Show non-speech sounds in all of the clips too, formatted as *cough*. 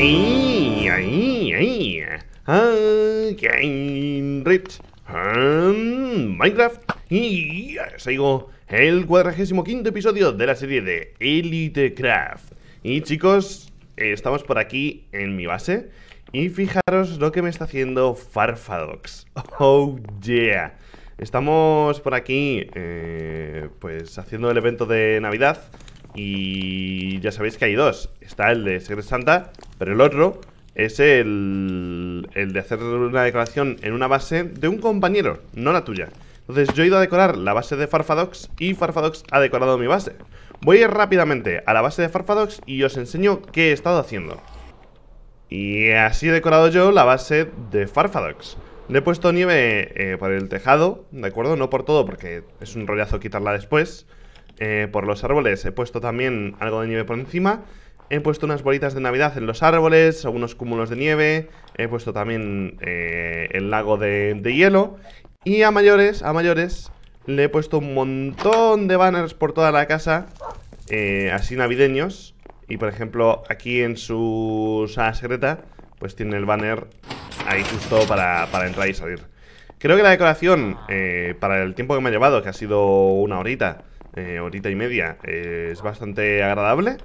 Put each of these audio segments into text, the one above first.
Ay, ahí ah, Rich. Ah, Minecraft. Y sigo el 45 quinto episodio de la serie de Elite Craft. Y chicos, estamos por aquí en mi base. Y fijaros lo que me está haciendo Farfadox. Oh yeah. Estamos por aquí, eh, pues haciendo el evento de Navidad. Y ya sabéis que hay dos. Está el de Secret Santa, pero el otro es el, el de hacer una decoración en una base de un compañero, no la tuya. Entonces yo he ido a decorar la base de Farfadox y Farfadox ha decorado mi base. Voy a ir rápidamente a la base de Farfadox y os enseño qué he estado haciendo. Y así he decorado yo la base de Farfadox. Le he puesto nieve eh, por el tejado, ¿de acuerdo? No por todo porque es un rollazo quitarla después. Eh, por los árboles. He puesto también algo de nieve por encima. He puesto unas bolitas de Navidad en los árboles, algunos cúmulos de nieve. He puesto también eh, el lago de, hielo. Y a mayores, a mayores, le he puesto un montón de banners por toda la casa, eh, así navideños. Y por ejemplo, aquí en su sala secreta, pues tiene el banner ahí justo para, para entrar y salir. Creo que la decoración, para el tiempo que me ha llevado, que ha sido una horita, eh, horita y media eh, es bastante agradable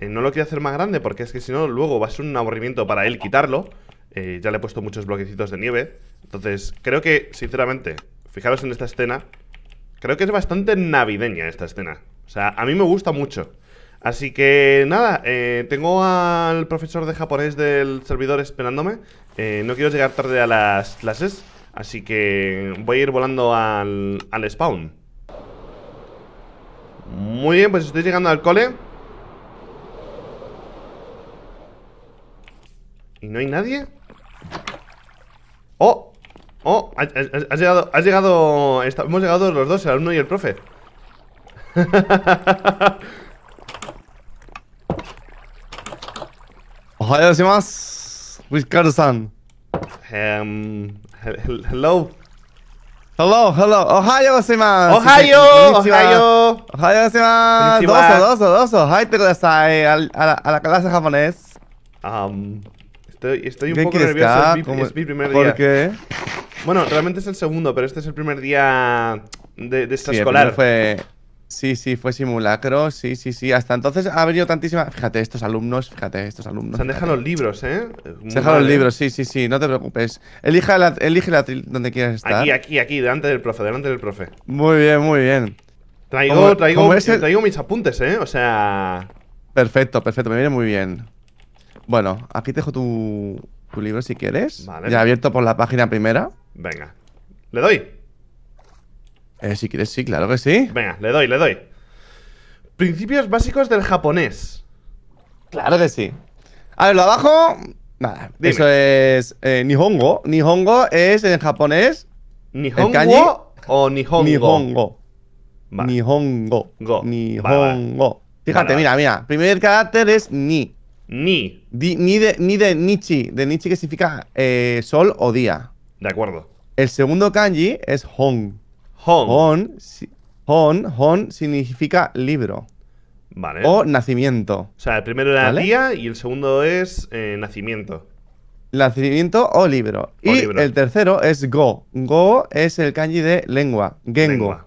eh, No lo quiero hacer más grande porque es que si no luego va a ser un aburrimiento para él quitarlo Ya le he puesto muchos bloquecitos de nieve Entonces creo que, sinceramente, fijaros en esta escena Creo que es bastante navideña esta escena O sea, a mí me gusta mucho Así que nada, tengo al profesor de japonés del servidor esperándome. no quiero llegar tarde a las clases, así que voy a ir volando al, al spawn. Muy bien, pues estoy llegando al cole ¿Y no hay nadie? ¡Oh! ¡Oh! Has, llegado... Has llegado... hemos llegado los dos, el alumno y el profe *laughs* Ojalá más. Ricardo-san em, Hello Hello, hello. Ohio gozaimasu. Ohio, Ohio. Ohio gozaimasu. Doso, doso, doso. Haite kudasai a, la, a la clase japonés. Um, estoy, un poco nervioso. Es mi, primer día. ¿Por qué? Bueno, realmente es el segundo, pero este es el primer día de, de esta escolar. Sí, sí, fue simulacro, sí, sí, sí. Hasta entonces ha venido tantísima. Fíjate, estos alumnos, fíjate, estos alumnos. Se han dejado los libros, ¿eh? Se han dejado los libros, sí, sí, sí, no te preocupes. Elija la, elige la donde quieras estar. Aquí, aquí, aquí, delante del profe, delante del profe. Muy bien, muy bien. Traigo, traigo, traigo mis apuntes, ¿eh? O sea. Perfecto, perfecto, me viene muy bien. Bueno, aquí te dejo tu, tu libro si quieres. Vale. Ya abierto por la página primera. Venga. ¿Le doy? Eh, si quieres, sí, claro que sí. Venga, le doy, le doy. Principios básicos del japonés. Claro que sí. A ver, lo abajo. Nada. Eso es. Eh, nihongo. Nihongo es en japonés. ¿Nihongo o Nihongo? Nihongo. Nihongo. Nihongo. Fíjate, mira, mira. Primer carácter es ni. Ni. ni, de, ni de Nichi. De Nichi que significa eh, sol o día. De acuerdo. El segundo kanji es Hong. Hon. Hon, significa libro. Vale. O nacimiento. O sea, el primero era día y el segundo es eh, nacimiento. Nacimiento o libro. y el tercero es go. Go es el kanji de lengua. Gengo.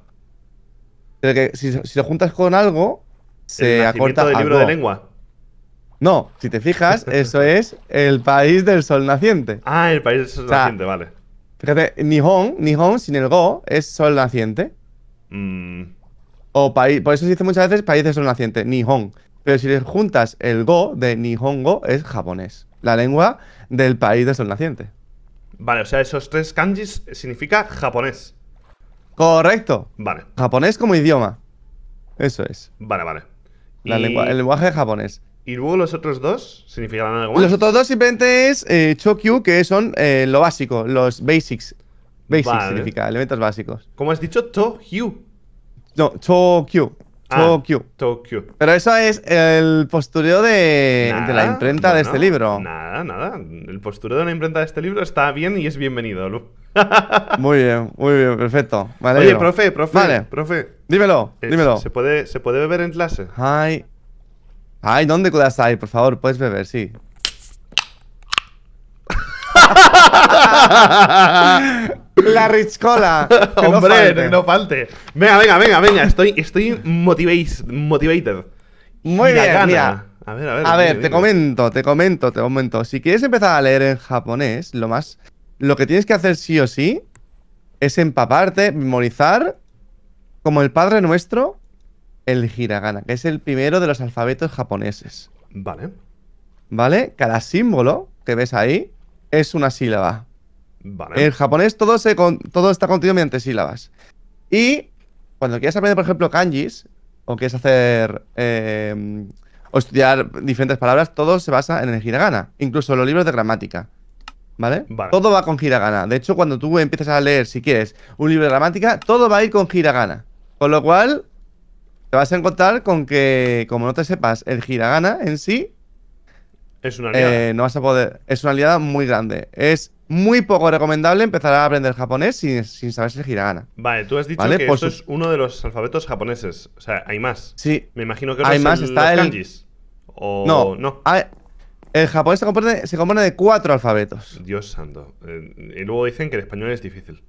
si, lo juntas con algo, se el acorta. el libro de lengua? No, si te fijas, *laughs* eso es el país del sol naciente. Ah, el país del sol naciente, vale. Fíjate, Nihon, sin el Go es sol naciente. Mm. O país, por eso se dice muchas veces país de sol naciente, Nihon. Pero si le juntas el Go de Nihongo es japonés, la lengua del país de sol naciente. Vale, o sea, esos tres kanjis significa japonés. Correcto. Vale. Japonés como idioma. Eso es. Vale, vale. La lengua, el lenguaje japonés. ¿Y luego los otros dos significarán algo Los otros dos simplemente es eh, Chokyu, que son eh, lo básico, los basics. Basics significa, elementos básicos. como has dicho? to No, Chokyu. Ah, Tokyo. Pero eso es el postureo de, la imprenta de este libro. Nada, nada. El postureo de la imprenta de este libro está bien y es bienvenido, Lu. *laughs* muy bien, muy bien, perfecto. Vale, Oye, profe, profe, profe. Dímelo, eh, dímelo. ¿Se puede, ¿Se puede beber en clase? Hi. Ay, ¿dónde ahí? Por favor, puedes beber, sí. La riscola. Hombre, no falte. Venga, venga, venga, venga. Estoy, estoy motivated. Muy bien, A ver, a ver. A ver, te comento, te comento, te comento. Si quieres empezar a leer en japonés, lo más. Lo que tienes que hacer sí o sí es empaparte, memorizar, como el Padre Nuestro, el hiragana, que es el primero de los alfabetos japoneses. Vale. ¿Vale? Cada símbolo que ves ahí es una sílaba. Vale. En japonés todo, se con, todo está contenido mediante sílabas. Y cuando quieres aprender, por ejemplo, kanjis, o quieres hacer eh, o estudiar diferentes palabras, todo se basa en el hiragana, incluso los libros de gramática. ¿Vale? ¿Vale? Todo va con hiragana. De hecho, cuando tú empiezas a leer, si quieres, un libro de gramática, todo va a ir con hiragana. Con lo cual, te vas a encontrar con que, como no te sepas el Hiragana en sí, es una aliada. Eh, no vas a poder. Es una aliada muy grande. Es muy poco recomendable empezar a aprender japonés sin, sin si el hiragana. Vale, tú has dicho que pues esto es uno de los alfabetos japoneses. O sea, hay más. Sí. Me imagino que hay más. está kanjis. No. no. El japonés se compone, de cuatro alfabetos. Dios santo. Eh, y luego dicen que el español es difícil.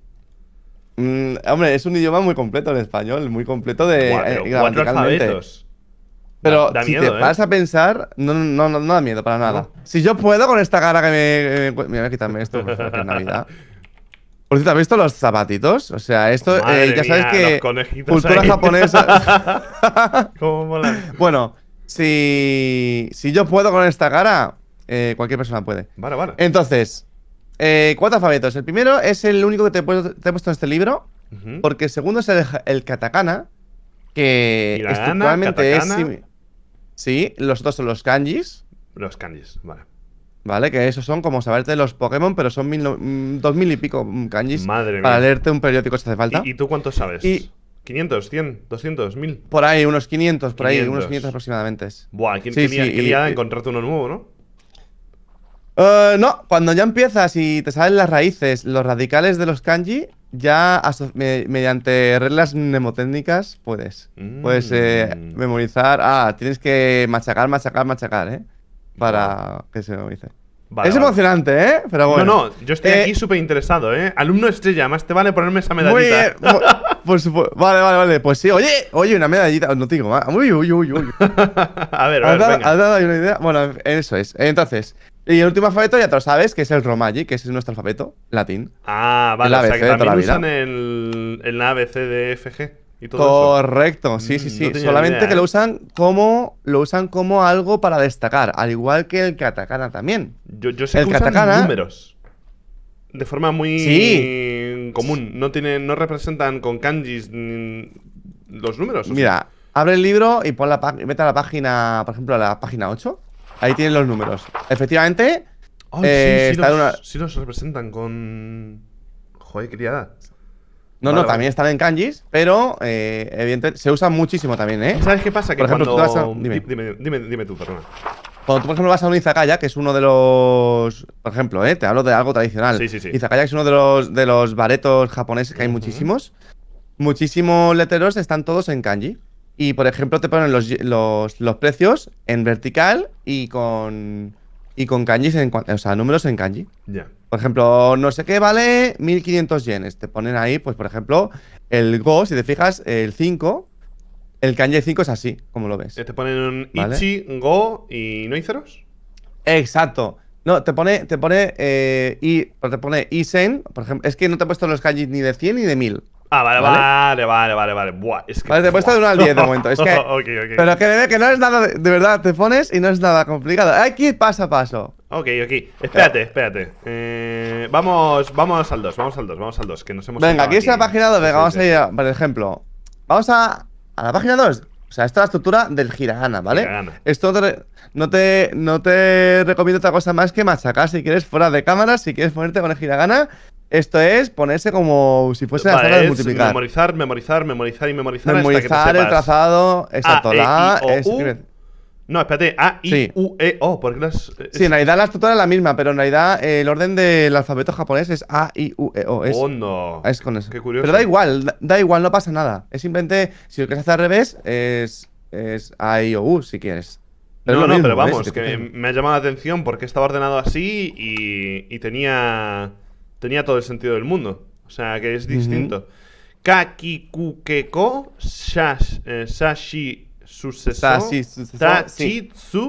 Mm, hombre, es un idioma muy completo el español, muy completo de cuatro, eh, alfabetos. Pero si te ¿eh? vas a pensar, no, da miedo para nada. Si yo puedo con esta cara que me. mira, quítame esto, porque es Navidad. *laughs* Por cierto, ¿has visto los zapatitos? O sea, esto eh, ya sabes que cultura japonesa. *laughs* *laughs* ¿Cómo mola? Bueno, si, si yo puedo con esta cara, cualquier persona puede. Vale, vale. Entonces, eh, cuatro alfabetos. El primero es el único que te he puesto, en este libro. Porque el segundo es el, katakana. Que normalmente es. Sí, los otros son los kanjis. Los kanjis, vale. Vale, que esos son como saberte los Pokémon, pero son dos mil y pico kanjis. Madre mía. Para leerte un periódico si hace falta. ¿Y, tú cuántos sabes? Y, 500, 100, 200, 1000. Por ahí, unos 500, por ahí, unos 500 aproximadamente. Buah, ¿quién quería, encontrarte uno nuevo, no? Eh, no, cuando ya empiezas y te salen las raíces, los radicales de los kanji, ya mediante reglas mnemotécnicas puedes. Puedes eh, mm. memorizar. Ah, tienes que machacar, machacar, machacar, ¿eh? Para que se memorice. Vale, es emocionante, ¿eh? Pero bueno. No, no, yo estoy aquí eh, súper interesado, ¿eh? Alumno estrella, más te vale ponerme esa medallita. *laughs* por supuesto. Vale, vale, vale. Pues sí, oye, oye, una medallita. No te digo más. Ah, uy, uy, uy, uy. *laughs* a ver, a ver. venga. una idea? Bueno, eso es. Entonces, y el último alfabeto ya te lo sabes, que es el Romaji, que es nuestro alfabeto latín. Ah, vale, el o que lo usan el, el ABC de FG. Y todo Correcto, sí, sí, mm, sí. Solamente que lo ¿eh? usan como lo usan como algo para destacar, al igual que el katakana también. Yo, yo sé el que katakana, usan números de forma muy común. No tienen, no representan con kanjis los números. Mira, abre el libro y pon la vete a la página, por ejemplo, a la página 8 Ahí tienen los números. Efectivamente. Oh, sí, los, representan con. Joder, criada. No, no, también están en kanjis, pero eh, evidentemente se usan muchísimo también, ¿eh? ¿Sabes qué pasa? Que por ejemplo, tú vas a... dime. tú, perdona. Cuando tú, por ejemplo, vas a un izakaya, que es uno de los. Por ejemplo, ¿eh? te hablo de algo tradicional. Sí, sí, sí. Izakaya es uno de los, de los baretos japoneses que hay muchísimos. Muchísimos letreros están todos en kanji. Y por ejemplo, te ponen los, precios en vertical y con. Y con kanjis o sea, números en kanji. Ya. Por ejemplo, no sé qué vale 1500 yenes. Te ponen ahí, pues por ejemplo, el Go, si te fijas, el 5. El kanji 5 es así, como lo ves. Eh, te ponen un Ichi, Go y no hay ceros. Exacto. No, te pone, te pone, y, eh, te pone Isen, por ejemplo, es que no te he puesto los kanjis ni de 100 ni de 1000. Ah, vale, vale, vale, vale, vale. Buah, es que. Vale, te he puesto de 1 al 10 de momento. Es que. Pero que, que no es nada. De verdad, te pones y no es nada complicado. Hay que ir paso a paso. Ok, ok. Espérate, espérate. Eh, vamos, vamos al 2, vamos al 2, vamos al 2. Que nos hemos. Venga, aquí es la página 2. Venga, vamos a ir. Por ejemplo, vamos a, a la página 2. O sea, esta es la estructura del hiragana, ¿vale? Esto no, te, no te recomiendo otra cosa más que machacar si quieres fuera de cámara, si quieres ponerte con el hiragana esto es ponerse como si fuese la hacer de multiplicar. Memorizar, memorizar, memorizar y memorizar. Memorizar el trazado, exacto. E, la es, no, espérate, A, I, U, E, O, porque las. Sí, en realidad las estructura es la misma, pero en realidad eh, el orden del alfabeto japonés es A, I, U, E, O. Es, oh, Es con eso. Qué curioso. Pero da igual, da igual, no pasa nada. Es simplemente, si lo quieres hacer al revés, es, es A, I, O, U, si quieres. Pero no, no, pero vamos, que, me, ha llamado la atención porque estaba ordenado así y, y tenía tenía todo el sentido del mundo. O sea, que es distinto. Kaki ku Kakikukeko eh, Sashi Sashi su Tachitsu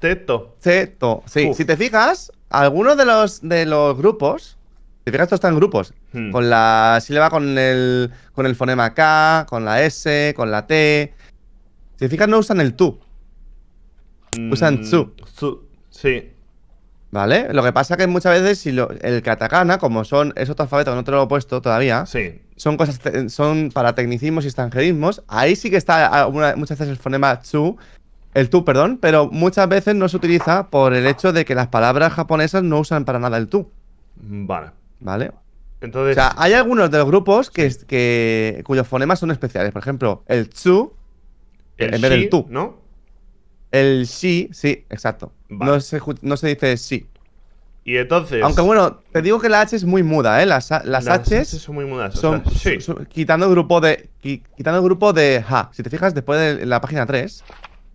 Teto. Teto, sí. Si te fijas, algunos de los, de los grupos, si te fijas, estos está en grupos, hmm. con la sílaba con el, con el fonema K, con la S, con la T. Si te fijas, no usan el tú. Mm, usan tsu. su. sí. ¿Vale? Lo que pasa que muchas veces si el katakana, como son esos alfabetos, no te lo he puesto todavía, son cosas son para tecnicismos y extranjerismos. Ahí sí que está muchas veces el fonema tsu, el tu perdón, pero muchas veces no se utiliza por el hecho de que las palabras japonesas no usan para nada el tu Vale. ¿Vale? Entonces... O sea, hay algunos de los grupos que, cuyos fonemas son especiales. Por ejemplo, el tsu en vez del tu ¿No? El shi, sí, exacto. No, se, dice sí. Y entonces. Aunque bueno, te digo que la H es muy muda, ¿eh? Las, las, H's son muy mudas. Son, quitando el grupo de. Quitando el grupo de ha. Si te fijas, después de la página 3,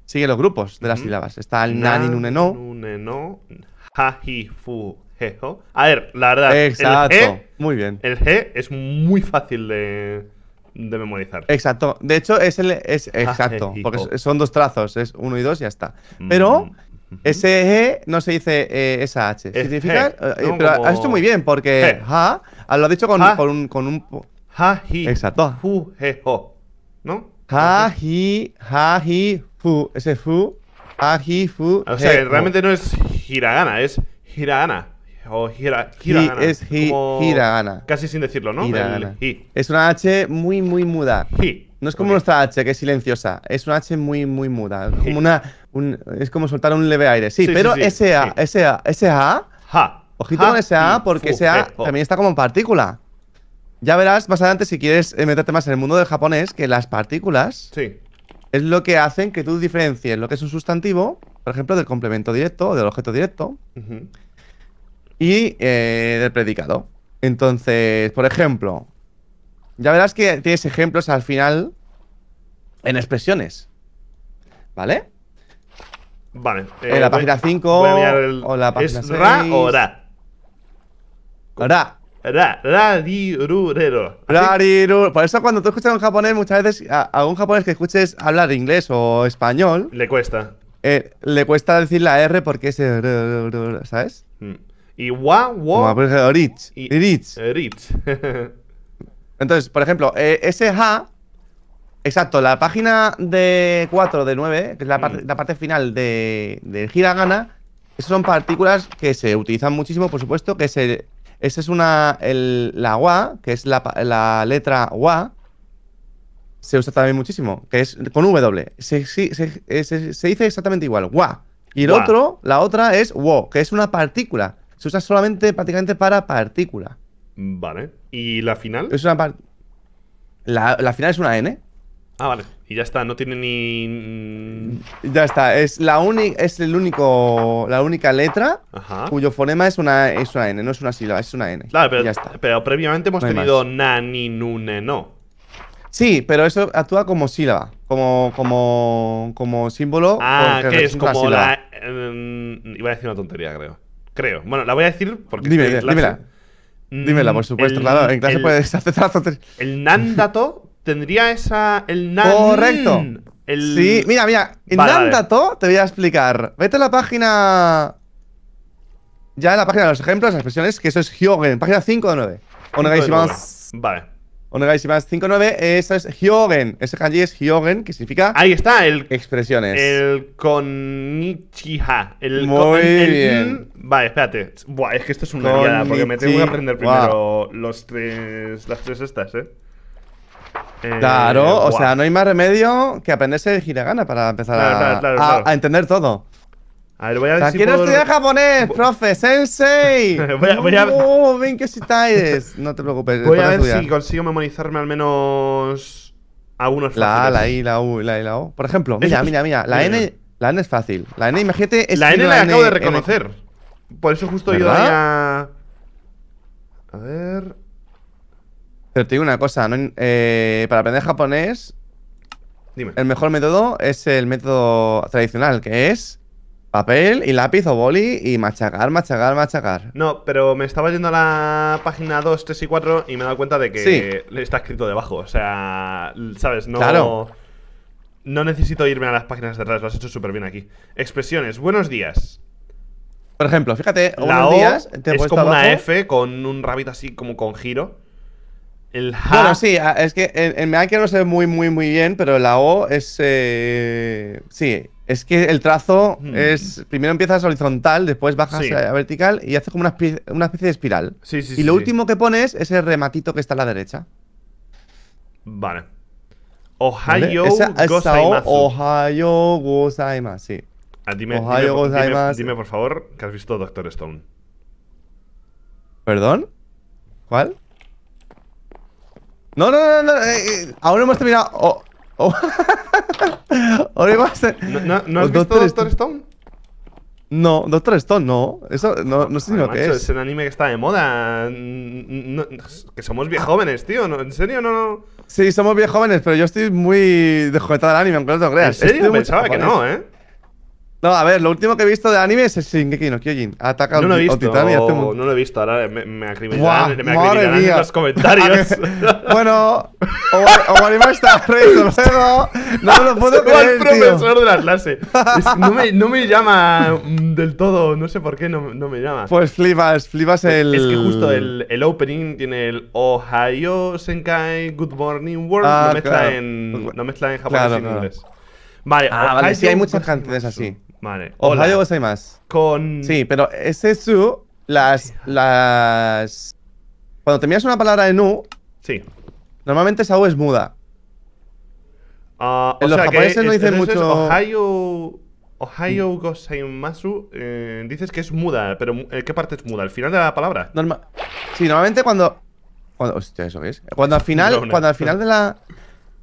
sigue los grupos de las sílabas. Está el naninuneno. Ha, hi, fu, he, ho. A ver, la verdad. Exacto. muy bien. El G es muy fácil de, de memorizar. Exacto. De hecho, es el. Es, exacto. Porque son dos trazos, es uno y dos y ya está. Mm. Pero no se dice eh, SH. Significa. Eh, pero has hecho muy bien, porque ha, lo has dicho con, un. ha, hi, Exacto. he, ho. ¿No? Ha, hi, ha, hi, fu. Ese fu. Ha, hi, fu. O sea, realmente no es hiragana, es hiragana. O hiragana. es hiragana. Casi sin decirlo, ¿no? Es una H muy, muy muda. No es como nuestra H, que es silenciosa. Es una H muy, muy muda. Como una es como soltar un leve aire. Sí, pero sí, ese A, Ojito con porque SA eh, oh. también está como en partícula. Ya verás más adelante si quieres eh, meterte más en el mundo del japonés que las partículas. Sí. Es lo que hacen que tú diferencies lo que es un sustantivo, por ejemplo, del complemento directo del objeto directo. Y eh, del predicado. Entonces, por ejemplo, ya verás que tienes ejemplos al final en expresiones. ¿Vale? Vale. en eh, la eh, página 5 o la página ¿Es ra o ra? Ra. Ra, ra, di, ru, re, Ra, di, ru. Por eso cuando tú escuchas a un japonés, muchas veces a, japonés que escuches hablar inglés o español… Le cuesta. Eh, le cuesta decir la R porque es… ¿Sabes? Mm. Y wa, wo… *laughs* Entonces, por ejemplo, ese ha Exacto, la página de 4 de 9, que es la, mm. parte final de, Gira Gana, esas son partículas que se utilizan muchísimo, por supuesto, que es esa es una, la WA, que es la, letra WA, se usa también muchísimo, que es con W. Se, eh, dice exactamente igual, WA. Y el otro, la otra es WO, que es una partícula. Se usa solamente prácticamente para partícula. Vale. ¿Y la final? Es una la final es una N. Ah, vale. Y ya está, no tiene ni. Mm, ya está. Es la única. Es el único. La única letra cuyo fonema es una, N, no es una sílaba, es una N. Claro, pero, ya está. pero previamente hemos tenido na, ni, nu, no. Sí, pero eso actúa como sílaba. Como. como. como símbolo. Ah, que es como la. Em, iba a decir una tontería, creo. Creo. Bueno, la voy a decir porque. Dime, dímela. Dímela, por mm, supuesto, claro. En clase puedes hacer El nandato tendría esa. El nan. Correcto. Sí, mira, mira. en nan te voy a explicar. Vete a la página. Ya en la página de los ejemplos, las expresiones, que eso es Hyogen, página 5 de 9. shimasu Vale. de 9, eso es Hyogen. Ese kanji es Hyogen, que significa. Ahí está, el. Expresiones. El Konichiha. El Muy bien. Vale, espérate. Buah, es que esto es una liada, porque me tengo que aprender primero los tres, las tres estas, eh. Eh, claro, o sea, no hay más remedio que aprenderse hiragana para empezar a, entender todo. A ver, voy a ver si quiero puedo... estudiar japonés, profe, *laughs* sensei. *laughs* voy a, Oh, ven que si No te preocupes. Voy a ver si consigo memorizarme al menos algunos La A, la I, la U, la I, e, la O. Por ejemplo, mira, mira, mira. La *laughs* N, la N es fácil. La N, imagínate. Es la N la, acabo de reconocer. Por eso justo ¿verdad? yo A ver. Pero te digo una cosa, eh, para aprender japonés, Dime. el mejor método es el método tradicional, que es papel y lápiz o boli y machacar, machacar, machacar. No, pero me estaba yendo a la página 2, 3 y 4 y me he dado cuenta de que está escrito debajo. O sea, ¿sabes? No. No necesito irme a las páginas de atrás, lo has hecho súper bien aquí. Expresiones, buenos días. Por ejemplo, fíjate, la buenos días. es como una F con un rabito así como con giro. El Bueno, sí, ah, es que en, en no se muy, muy, muy bien, pero la O es. Eh, sí, es que el trazo mm. es. Primero empiezas horizontal, después bajas a vertical y hace como una especie, de espiral. y lo último que pones es el rematito que está a la derecha. Vale. Ohio Ohio gozaimasu, sí. Ah, dime, Dime, dime, por favor, que has visto Doctor Stone. ¿Perdón? ¿Cuál? No, no, no, no. Eh, eh, aún hemos terminado. Oh, oh. Ahora *laughs* hemos... Eh, ¿No, no, no has visto Doctor Stone? No, Doctor Stone no. Eso no, no sé ni lo que es. Es un anime que está de moda. No, que somos bien jóvenes, tío. ¿En serio no? Sí, somos bien jóvenes, pero yo estoy muy desconectado del anime, aunque no te lo creas. ¿En serio? Estoy Pensaba que no, ¿eh? No, a ver, lo último que he visto de anime es el Shingeki no Kyojin. Ataca no lo he visto, No lo he visto, ahora me, me me en los comentarios. *laughs* Bueno, Owarimashita, hasta luego. No me lo puedo *laughs* creer, el profesor de la clase. no, me, llama mm, del todo, no sé por qué no, me llama. Pues flipas, flipas el... Es que justo el, el opening tiene el Ohio Senkai Good Morning World, ah, no, mezcla claro. en, no mezcla en japonés claro, y en inglés. Vale, ah, vale, sí, hay muchas canciones así. Vale. Ohio hay más. Con... Sí, pero ese su, las... las... Cuando terminas una palabra en U, sí. Normalmente esa U es muda. Ah, en los japoneses no dicen mucho. Ohio. Ohio mm. Gosaimasu. Eh, dices que es muda, pero ¿qué parte es muda? ¿Al final de la palabra? sí, normalmente cuando. cuando hostia, eso es. Cuando al *laughs* final, cuando al final de la.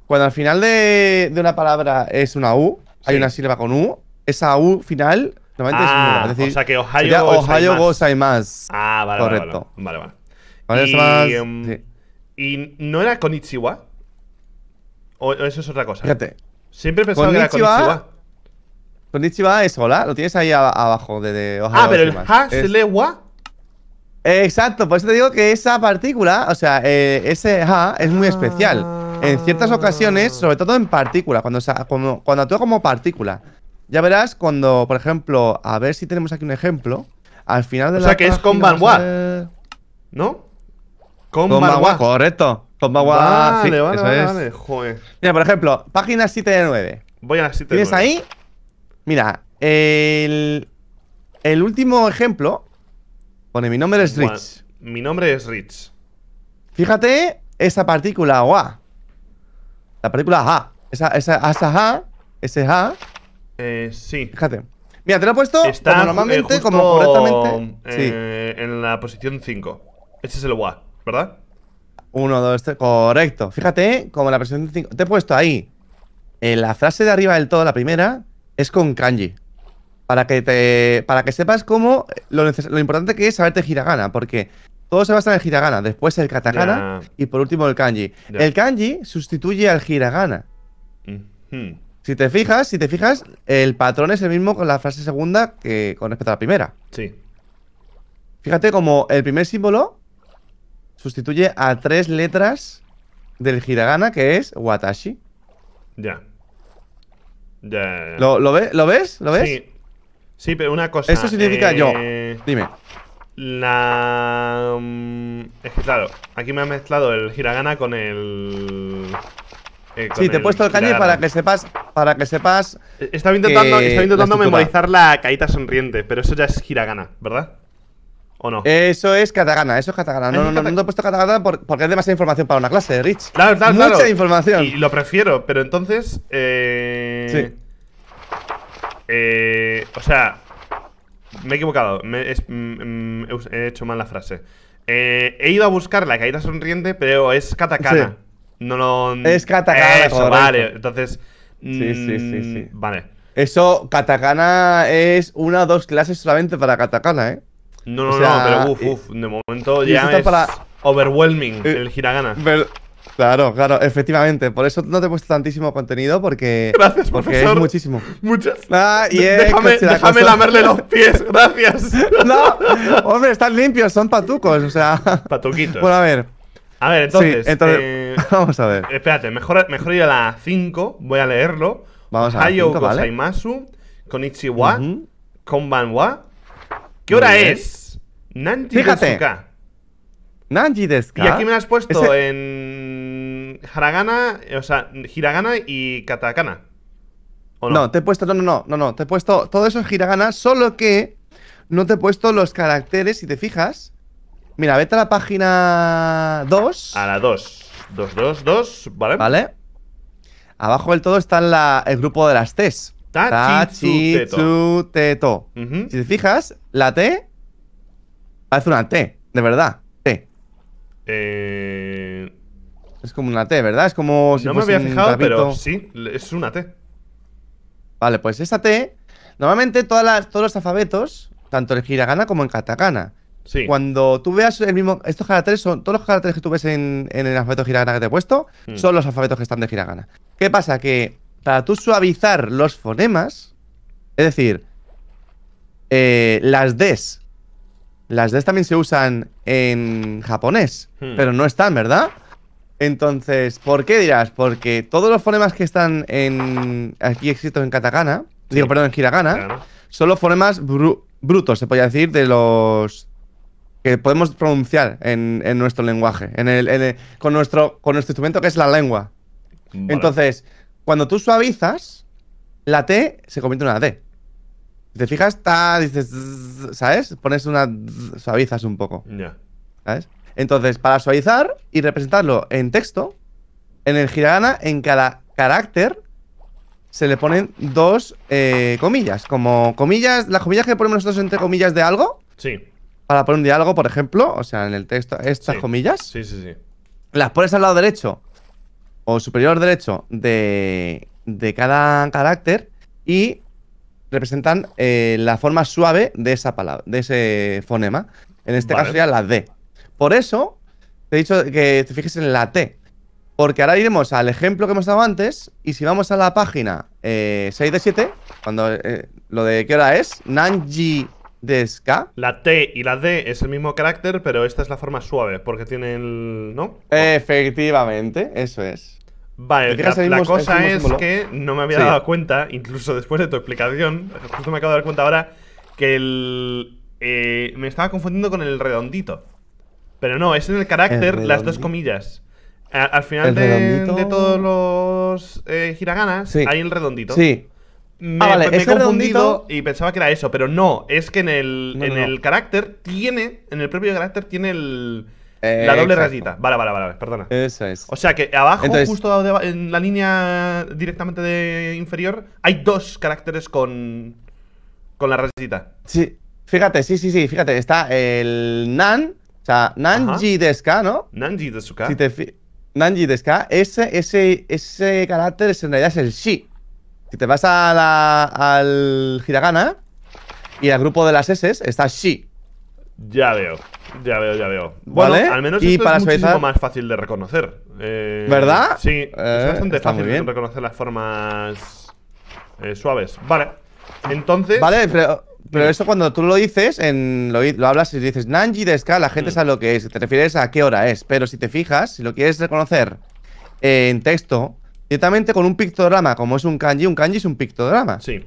Cuando al final de, de una palabra es una U, hay una sílaba con U, esa U final normalmente es muda. Ah, o sea que Ohio, Ohio Gosaimasu. Ah, vale, Correcto. Vale, vale. vale. vale y, más, em, ¿Y no era Konichiwa? ¿O eso es otra cosa? Fíjate. Siempre pensaba que era Konichiwa. Konichiwa es hola, lo tienes ahí abajo. De, ah, pero el ha se lee wa. exacto, por eso te digo que esa partícula, o sea, eh, ese ha es muy especial ah. en ciertas ocasiones, sobre todo en partícula, cuando, cuando, cuando, actúa como partícula. Ya verás cuando, por ejemplo, a ver si tenemos aquí un ejemplo. Al final de o la. O sea que es con Van ¿No? Con, con Correcto. Con Magua. Joder. Mira, por ejemplo, página 7 de 9. Voy a la 7 de 9. ¿Tienes ahí? Mira, el, el último ejemplo pone mi nombre es Rich. mi nombre es Rich. Fíjate esa partícula A. La partícula A. Esa, esa, esa A, ese A. Eh, sí. Fíjate. Mira, te lo he puesto Está, eh, normalmente, como correctamente. sí. Eh, en la posición 5. Ese es el WA. ¿verdad? Uno, dos, tres. Correcto. Fíjate ¿eh? como la de 5. Te he puesto ahí. la frase de arriba del todo, la primera, es con kanji. Para que te. Para que sepas cómo. Lo, importante que es saberte hiragana. Porque todo se basa en el hiragana. Después el katakana. Y por último el kanji. El kanji sustituye al hiragana. Si te fijas, si te fijas, el patrón es el mismo con la frase segunda que con respecto a la primera. Sí. Fíjate como el primer símbolo sustituye a tres letras del hiragana, que es Watashi. Ya. ¿Lo, ¿Lo, ves? ¿Lo ves? Sí. sí pero una cosa. Eso significa yo. Eh, Dime. La. Mm, es que claro, aquí me ha mezclado el hiragana con el. Eh, sí, te he puesto el cañón para que sepas. Para que sepas. Estaba intentando, intentando memorizar la caída sonriente, pero eso ya es hiragana, ¿verdad? ¿O no? Eso es katagana, eso es katagana. No, no, no, no he puesto katagana porque es demasiada información para una clase, Rich. Claro, claro, Mucha información. Y lo prefiero, pero entonces. Eh, sí. Eh, o sea, me he equivocado. Mm, mm, he, hecho mal la frase. Eh, he ido a buscar la caída sonriente, pero es katakana. No, Es katakana. Eso, vale. Entonces. sí, sí, sí, mm, sí. Vale. Eso, katakana es una o dos clases solamente para katakana, ¿eh? No, no, no, pero uff, eh, uff, de momento ya es para... overwhelming eh, el hiragana. claro, claro, efectivamente. Por eso no te he puesto tantísimo contenido porque. *laughs* Gracias, porque profesor. muchísimo. Muchas. Ah, y déjame, déjame lamerle los *laughs* pies, gracias. *laughs* no, hombre, están limpios, son patucos, o sea. Patuquitos. Bueno, a ver. A ver, entonces. Eh, vamos a ver. Espérate, mejor, mejor ir a la 5, voy a leerlo. Vamos a ver. Hayo ¿vale? Konichiwa, uh Konbanwa. ¿Qué hora pues, es? Nanji Fíjate. Desuka. Nanji desuka. Y aquí me lo has puesto en Haragana, o sea, Hiragana y Katakana. ¿O no? no, te he puesto, no, no, no, no, no, te he puesto todo eso en Hiragana, solo que no te he puesto los caracteres, si te fijas. Mira, vete a la página 2. A la 2. 2, 2, 2, ¿vale? Vale. Abajo del todo está la, el grupo de las Ts. Tachi, Tachi Teto. Si te fijas, la T parece una T, de verdad. T. Eh, es como una T, ¿verdad? Es como si No me había fijado, pero sí, es una T. Vale, pues esta T. Normalmente todas las, todos los alfabetos, tanto en hiragana como en katakana. Cuando tú veas el mismo. Estos caracteres son. Todos los caracteres que tú ves en, el alfabeto hiragana que te he puesto mm. son los alfabetos que están de hiragana. ¿Qué pasa? Que para tú suavizar los fonemas, es decir, eh, las Ds. Las Ds también se usan en japonés, hmm. pero no están, ¿verdad? Entonces, ¿por qué dirás? Porque todos los fonemas que están en aquí existen en katakana, digo, perdón, en hiragana, son los fonemas brutos, se podría decir, de los que podemos pronunciar en, nuestro lenguaje, en con, nuestro, instrumento que es la lengua. Entonces, cuando tú suavizas, la T se convierte en una D. Si te fijas, dices, ¿sabes? Pones una, suavizas un poco. Ya. ¿Sabes? Entonces, para suavizar y representarlo en texto, en el hiragana, en cada carácter, se le ponen dos eh, comillas. Como comillas, las comillas que ponemos nosotros entre comillas de algo. Sí. Para poner un diálogo, por ejemplo, o sea, en el texto, estas comillas. Sí, sí, sí. Las pones al lado derecho o superior derecho de, de cada carácter y representan eh, la forma suave de esa palabra, de ese fonema. En este caso sería la D. Por eso te he dicho que te fijes en la T. Porque ahora iremos al ejemplo que hemos dado antes y si vamos a la página 6 eh, de 7, cuando eh, lo de qué hora es, Nanji Deska. La T y la D es el mismo carácter, pero esta es la forma suave, porque tiene el... ¿no? Efectivamente, eso es. Vale, la, cosa es, que no me había dado cuenta, incluso después de tu explicación, justo me acabo de dar cuenta ahora, que el, eh, me estaba confundiendo con el redondito. Pero no, es en el carácter las dos comillas. Al, final de, todos los eh, hay el redondito. Sí. Me, ah, vale. he confundido y pensaba que era eso, pero no, es que en el, en el carácter tiene, en el propio carácter tiene el eh, la doble rayita. Vale, vale, vale, perdona. Eso es. O sea que abajo, justo en la línea directamente de inferior, hay dos caracteres con, con la rayita. Sí, fíjate, sí, sí, sí, fíjate. Está el nan, o sea, nanji deska, ¿no? Nanji desuka. Si nanji deska, ese, ese, ese carácter en realidad es el shi. Si te vas al hiragana y al grupo de las S, está shi. Ya veo, ya veo, ya veo. ¿Vale? al menos y esto para es muchísimo más fácil de reconocer. Eh, ¿Verdad? Sí, eh, es bastante fácil reconocer las formas eh, suaves. Vale, entonces... Vale, pero, pero esto cuando tú lo dices, en, lo, hablas y dices Nanji de Ska, la gente mm. sabe lo que es, te refieres a qué hora es. Pero si te fijas, si lo quieres reconocer en texto, directamente con un pictograma, como es un kanji, un kanji es un pictograma. Sí.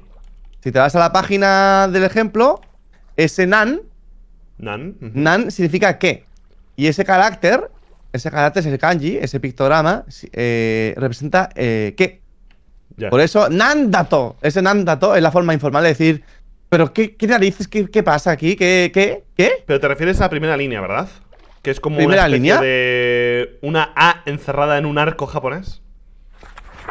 Si te vas a la página del ejemplo, ese nan Nan. Nan significa qué. Y ese carácter, ese carácter, el kanji, ese pictograma, eh, representa eh, qué. Por eso, Nandato. Ese Nandato es la forma informal de decir, ¿pero qué, qué narices? Qué, pasa aquí? ¿Qué, ¿Qué? ¿Qué? Pero te refieres a la primera línea, ¿verdad? Que es como ¿Primera una línea? de una A encerrada en un arco japonés.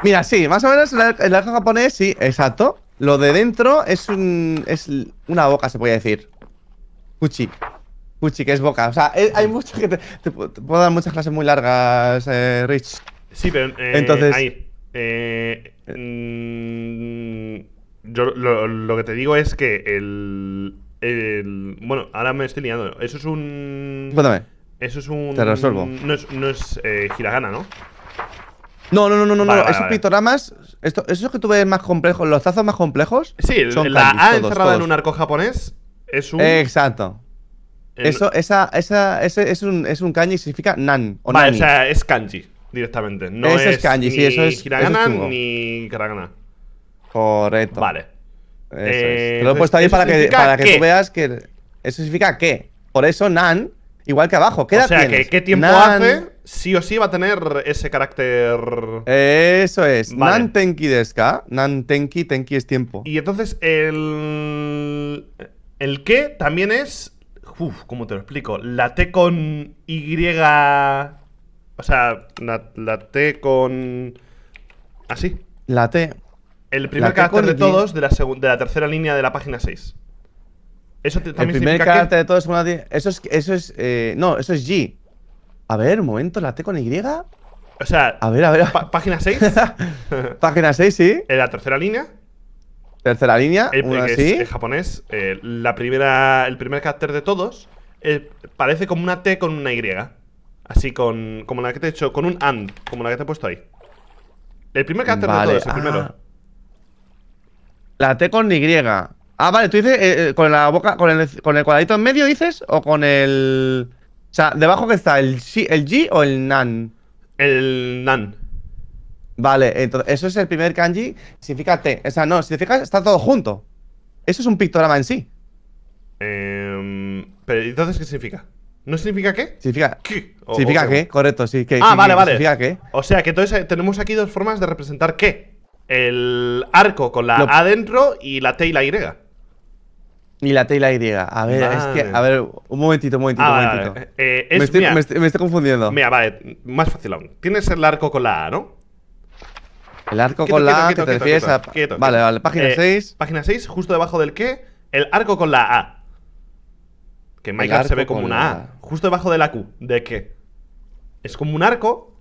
Mira, sí, más o menos el, arco japonés, sí, exacto. Lo de dentro es, un, es una boca, se podría decir. Puchi. Puchi, que es boca. O sea, eh, hay mucho que te, te, puedo dar muchas clases muy largas, eh, Rich. Sí, pero eh, entonces. Ahí, eh, mm, yo lo, que te digo es que el, Bueno, ahora me estoy liando. Eso es un. Cuéntame. Eso es un. Te resuelvo. No es, no es hiragana, ¿no? No, no, no, no, no, no. esos vale. pictogramas, esto, esos que tú ves más complejos, los tazos más complejos. Sí, son la A encerrada en un arco japonés es un. Exacto. Eso, esa, esa, ese es un, es un kanji y significa nan. O vale, o sea, es kanji directamente. No Ese es, kanji, sí, eso es. Hiragana ni karagana. Correcto. Vale. Eso es. Eh, lo he puesto ahí para que, para que, tú veas que. Eso significa qué. Por eso Nan, igual que abajo, ¿qué edad O sea, que qué tiempo hace, sí o sí va a tener ese carácter. Eso es. Nan Tenki Deska. Nan Tenki, Tenki es tiempo. Y entonces el. El que también es. Uf, ¿cómo te lo explico? La T con Y. O sea, la, T con. Así. La T. El primer carácter de todos de la, de la tercera línea de la página 6. Eso te, también El primer carácter de todos Eso es. Eso es eh, no, eso es G. A ver, un momento, la T con Y. O sea. A ver, a ver. Página 6. *laughs* página 6, sí. En la tercera línea. Tercera línea. japonés. Eh, la primera, el primer carácter de todos eh, parece como una T con una Y. Así con, como la que te he hecho, con un AND, como la que te he puesto ahí. El primer carácter de todos, el primero. Ah. La T con Y. Ah, vale, tú dices eh, con la boca, con el, con cuadradito en medio, dices, o con el. O sea, debajo que está el, el G o el NAN. El NAN. Vale, entonces, eso es el primer kanji, significa T. O sea, no, significa te está todo junto. Eso es un pictograma en sí. Eh, pero entonces, ¿qué significa? ¿No significa qué? Significa qué. Oh, significa qué, correcto, sí. ah, vale, vale. O sea, que entonces eh, tenemos aquí dos formas de representar qué. El arco con la A adentro y la T y la Y. Y la T y la Y. A ver, es que. A ver, un momentito, un momentito, un momentito. me, estoy, confundiendo. Mira, vale, más fácil aún. Tienes el arco con la A, ¿no? El arco con la A, te refieres vale, vale, página 6. Eh, página 6, justo debajo del qué, el arco con la A. Que Michael se ve como una A. Justo debajo de la Q, de qué. Es como un arco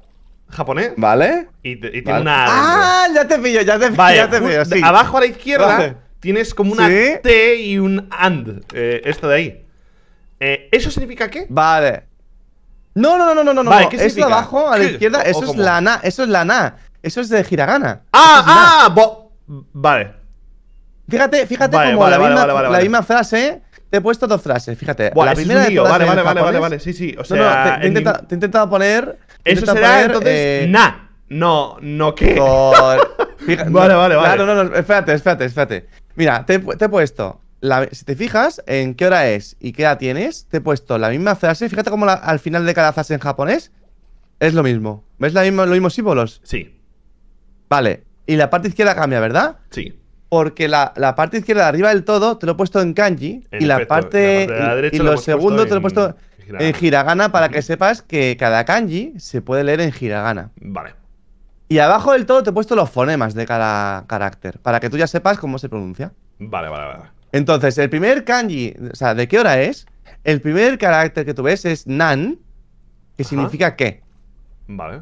japonés. Vale. Y, tiene una. ¡Ah! Ya te pillo, ya te pillo. ya te pillo Abajo a la izquierda tienes como una T y un AND. Eh, esto de ahí. Eh, ¿Eso significa qué? Vale. No, no, no, no, no, no. abajo a la izquierda, eso es, la na, eso es la na. Eso es de Hiragana. ¡Ah! ¡Ah! Vale. Fíjate, fíjate cómo como la, misma, frase te he puesto dos frases, fíjate. la primera vale, vale, vale, vale, vale, sí, sí. O sea, no, no, te, he intentado poner. Eso será entonces. Eh, no, no, ¿qué? *laughs* vale, vale, vale. Claro, no, no, espérate, espérate, espérate. Mira, te, he puesto. si te fijas en qué hora es y qué edad tienes, te he puesto la misma frase. Fíjate cómo al final de cada frase en japonés es lo mismo. ¿Ves la misma, los mismos símbolos? Sí. Vale, y la parte izquierda cambia, ¿verdad? Sí. Porque la, parte izquierda de arriba del todo te lo he puesto en kanji y, la parte, y, lo, segundo te lo he puesto en hiragana para que sepas que cada kanji se puede leer en hiragana. Vale. Y abajo del todo te he puesto los fonemas de cada carácter, para que tú ya sepas cómo se pronuncia. Vale, vale, vale. Entonces, el primer kanji, o sea, ¿de qué hora es? El primer carácter que tú ves es nan, que significa qué. Vale.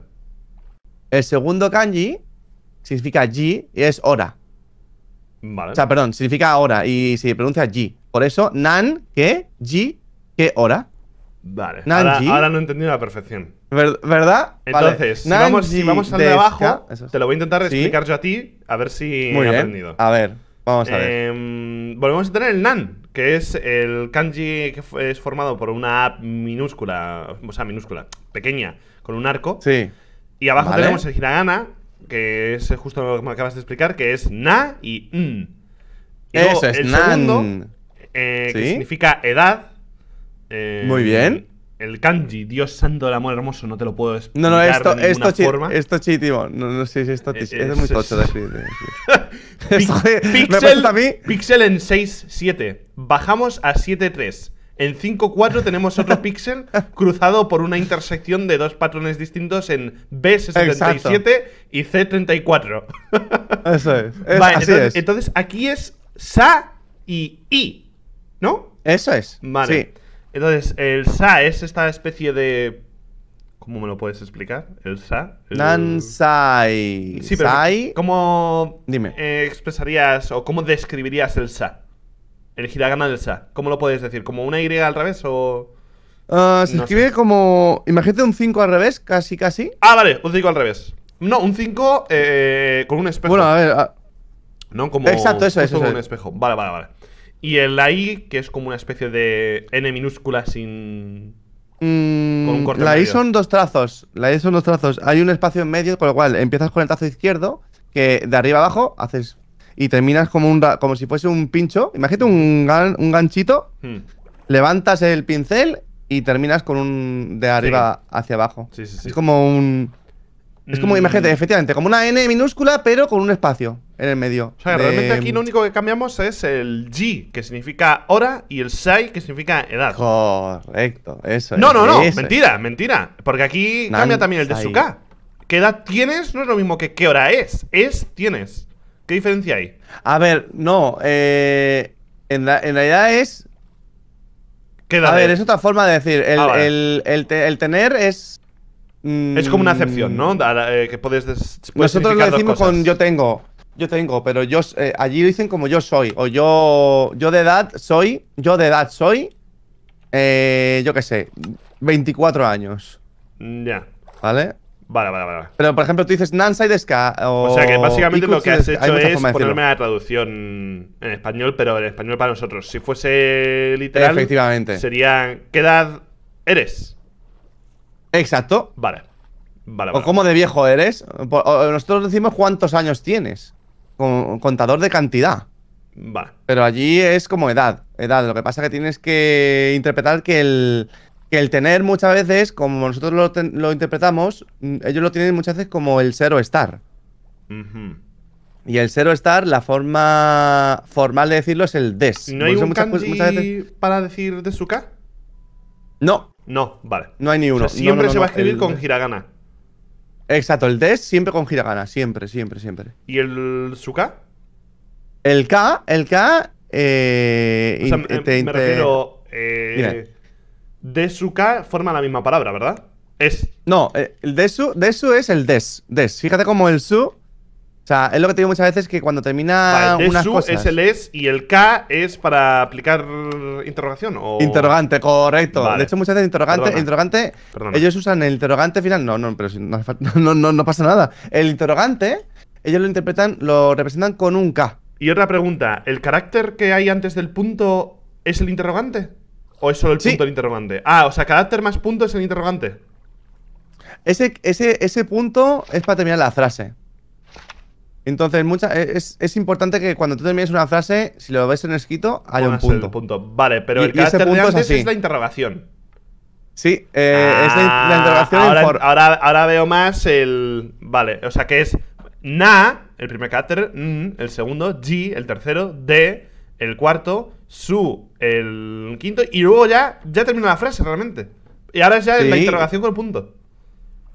El segundo kanji significa «ji» y es hora. Vale. O sea, perdón, significa hora y se pronuncia «ji». Por eso, nan, que, ji, que hora. Vale. ahora, no he entendido a la perfección. ¿Verdad? Entonces, si, vamos, al de abajo, te lo voy a intentar explicar yo a ti, a ver si Muy he A ver, vamos a ver. Em, volvemos a tener el nan, que es el kanji que es formado por una app minúscula, o sea, minúscula, pequeña, con un arco. Sí. Y abajo tenemos el hiragana, que es justo lo que me acabas de explicar, que es na y n. Eso es el nan. eh, que significa edad. Eh, muy bien. El kanji, Dios santo del amor hermoso, no te lo puedo explicar. No, no, esto, de esto, forma. esto No, no sé si eh, esto es, es, muy tocho de escribir. *laughs* *laughs* Pixel, a mí. Pixel en 6-7. Bajamos a 7-3. En 5.4 tenemos otro *laughs* píxel cruzado por una intersección de dos patrones distintos en B67 y C34. Eso es. entonces, es. entonces, aquí es SA y I, ¿no? Eso es. Vale. Entonces, el SA es esta especie de. ¿Cómo me lo puedes explicar? El SA. NAN SAI. Sí, pero. Sai... ¿Cómo Dime. expresarías o cómo describirías el SA? El hiragana del ¿Cómo lo puedes decir? ¿Como una Y al revés o...? Ah, se escribe como... Imagínate un 5 al revés, casi, casi. Ah, vale, un 5 al revés. No, un 5 eh, con un espejo. Bueno, a ver... No, como... Exacto, eso es. un espejo. Vale, vale, vale. Y el I, que es como una especie de N minúscula sin... Mm, con un corte la I son dos trazos. La I son dos trazos. Hay un espacio en medio, con lo cual empiezas con el trazo izquierdo, que de arriba abajo haces y terminas como, un, como si fuese un pincho. Imagínate un, un ganchito, hmm. levantas el pincel y terminas con un de arriba hacia abajo. es como un. Es como, mm. imagínate, efectivamente, como una N minúscula, pero con un espacio en el medio. O sea, realmente aquí lo único que cambiamos es el G, que significa hora, y el Sai, que significa edad. Correcto, eso No, es, no, no, mentira, mentira. Porque aquí cambia también el de su K. ¿Qué edad tienes? No es lo mismo que qué hora es. Es tienes. ¿Qué diferencia hay? A ver, no. Eh, en, la, en, realidad es. A ver, es otra forma de decir. El, ah, tener es. Mm, es como una acepción, ¿no? Eh, que puedes, Nosotros lo decimos con yo tengo. Yo tengo, pero eh, allí lo dicen como yo soy. O yo. Yo de edad soy. Yo de edad soy. yo qué sé. 24 años. Ya. ¿Vale? Vale, vale, vale. Pero, por ejemplo, tú dices Nanside Ska o... sea, que básicamente lo que has hecho es ponerme la traducción en español, pero en español para nosotros. Si fuese literal... Efectivamente. Sería, ¿qué edad eres? Exacto. Vale. Vale, O cómo de viejo eres. nosotros decimos cuántos años tienes. Con contador de cantidad. Vale. Pero allí es como edad. Edad. Lo que pasa es que tienes que interpretar que el que el tener muchas veces, como nosotros lo, interpretamos, mm, ellos lo tienen muchas veces como el ser o estar. Y el ser o estar, la forma formal de decirlo es el des. ¿No hay un muchas, kanji veces... para decir desuka? No. No, vale. No hay ni uno. siempre se va a escribir con hiragana. Exacto, el des siempre con hiragana, siempre, siempre, siempre. ¿Y el suka? El K, el K, eh, me, te, refiero, eh, su K forma la misma palabra, ¿verdad? Es. No, eh, el desu, desu es el des. Des. Fíjate cómo el su. O sea, es lo que te digo muchas veces que cuando termina unas es el es y el K es para aplicar interrogación o. Interrogante, correcto. De hecho, muchas veces interrogante, interrogante. Ellos usan el interrogante final. No, no, pero no, *laughs* no, no, no pasa nada. El interrogante, ellos lo interpretan, lo representan con un K. Y otra pregunta, ¿el carácter que hay antes del punto es el interrogante? ¿O es solo el punto del interrogante? Ah, o sea, carácter más punto es el interrogante. Ese, ese, ese punto es para terminar la frase. Entonces, mucha, e, es, importante que cuando tú termines una frase, si lo ves en escrito, haya un punto. Vale, pero el carácter punto es, la interrogación. Sí, eh, la, ah, interrogación. Ahora, ahora, veo más el. Vale, o sea que es na, el primer carácter, el segundo, g, el tercero, d, el cuarto su el quinto y luego ya, ya termina la frase realmente. Y ahora es ya la interrogación con el punto.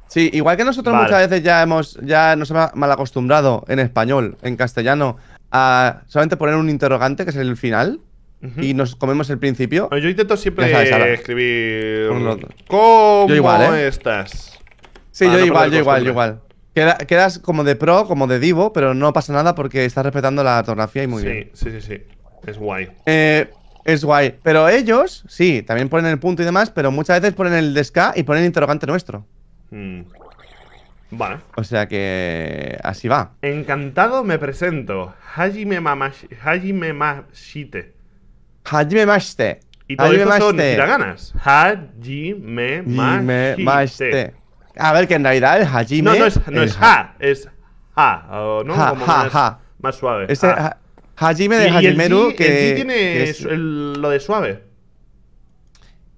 Sí, igual que nosotros muchas veces ya hemos ya nos hemos mal acostumbrado en español, en castellano, a solamente poner un interrogante, que es el final, y nos comemos el principio. Yo intento siempre escribir. ¿Cómo igual, ¿eh? estás? Sí, ah, yo, igual, yo igual, yo igual, Quedas como de pro, como de divo, pero no pasa nada porque estás respetando la ortografía y muy bien. Sí, sí, sí. Es guay. Eh, es guay. Pero ellos, sí, también ponen el punto y demás, pero muchas veces ponen el desca y ponen el interrogante nuestro. Mm. Vale. O sea que así va. Encantado me presento. Hajime shite. Hajime Mashite. Hajime Mashite. Y todo Hajime esto son hiraganas. Hajime shite. A ver, que en realidad el Hajime... No, no es, no es, ha, es ha, ¿no? Ha, Como ha, más, ha. más suave. Ese, Hajime de Hajimeru, que, el tiene lo de suave.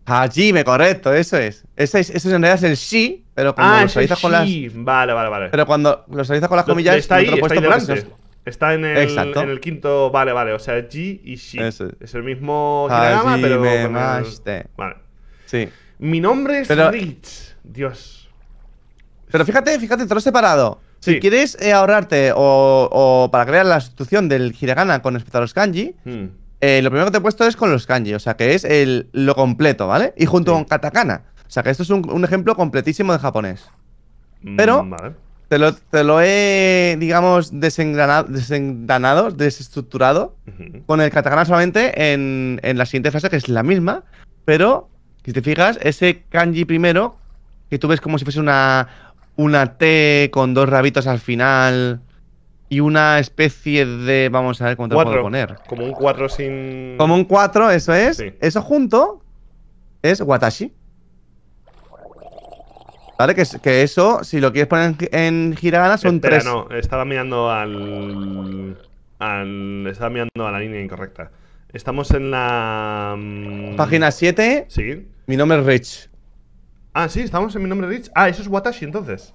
Hajime, correcto, eso es. Eso, es, eso en realidad es el sí, pero cuando ah, lo realizas con las. Vale, vale, vale. Pero cuando lo realizas con las comillas, está ahí, delante. Está en el, Exacto. en el quinto. Vale, vale. O sea, G y Shi. Es. el mismo Hajime, pero. El... Vale. Sí. Mi nombre es pero... Rich. Dios. Pero fíjate, fíjate, te lo he separado. Si quieres eh, ahorrarte o, para crear la sustitución del hiragana con respecto a los kanji, hmm. eh, lo primero que te he puesto es con los kanji, o sea que es lo completo, ¿vale? Y junto con katakana. O sea que esto es un, ejemplo completísimo de japonés. Mm, pero te, lo, he, digamos, desengranado, desestructurado con el katakana solamente en, en la siguiente frase, que es la misma, pero si te fijas, ese kanji primero, que tú ves como si fuese una, una T con dos rabitos al final y una especie de. Vamos a ver cómo te puedo poner. Como un 4 sin. Como un 4, eso es. Eso junto es Watashi. ¿Vale? Que, eso, si lo quieres poner en, hiragana, son tres. No, estaba mirando al, al. Estaba mirando a la línea incorrecta. Estamos en la. Mm, Página 7. Sí. Mi nombre es Rich. Ah, sí, estamos en mi nombre Rich. Ah, eso es Watashi entonces.